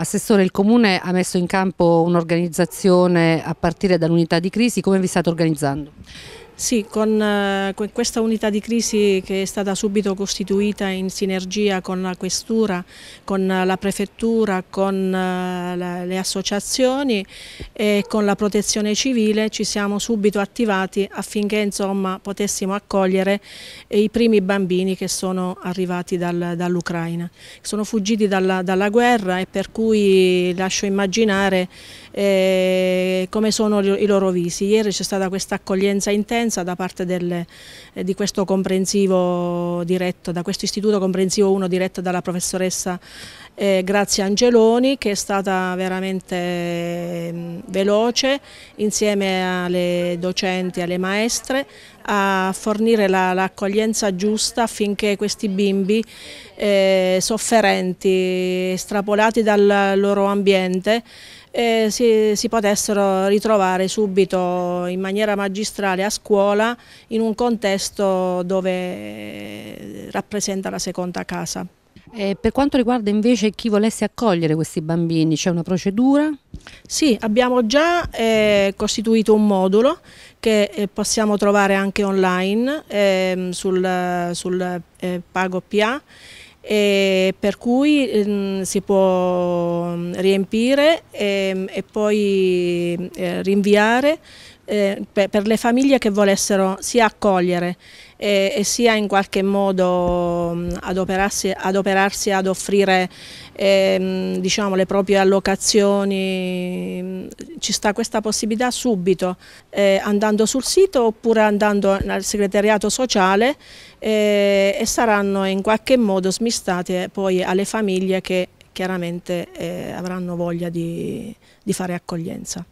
Assessore, il Comune ha messo in campo un'organizzazione a partire dall'unità di crisi, come vi state organizzando? Sì, con eh, questa unità di crisi che è stata subito costituita in sinergia con la Questura, con la Prefettura, con eh, le associazioni e con la Protezione Civile ci siamo subito attivati affinché insomma, potessimo accogliere i primi bambini che sono arrivati dal, dall'Ucraina. Sono fuggiti dalla, dalla guerra e per cui lascio immaginare eh, come sono i loro visi. Ieri c'è stata questa accoglienza intensa da parte del, eh, di questo comprensivo diretto, da questo istituto comprensivo 1 diretto dalla professoressa eh, grazie a Angeloni che è stata veramente mh, mm, veloce insieme alle docenti e alle maestre a fornire l'accoglienza la, giusta affinché questi bimbi eh, sofferenti, estrapolati dal loro ambiente, eh, si, si, potessero ritrovare subito in maniera magistrale a scuola in un contesto dove eh, rappresenta la seconda casa. Eh, per quanto riguarda invece chi volesse accogliere questi bambini, c'è una procedura? Sì, abbiamo già eh, costituito un modulo che eh, possiamo trovare anche online ehm, sul, sul eh, Pago PA e per cui mh, ehm, si può mm, riempire e, ehm, e poi eh, rinviare eh, per, per, le famiglie che volessero sia accogliere e, eh, e sia in qualche modo mh, adoperarsi, adoperarsi, ad offrire eh, diciamo, le proprie allocazioni, ci sta questa possibilità subito eh, andando sul sito oppure andando al segretariato sociale eh, e saranno in qualche modo smistate poi alle famiglie che chiaramente eh, avranno voglia di, di fare accoglienza.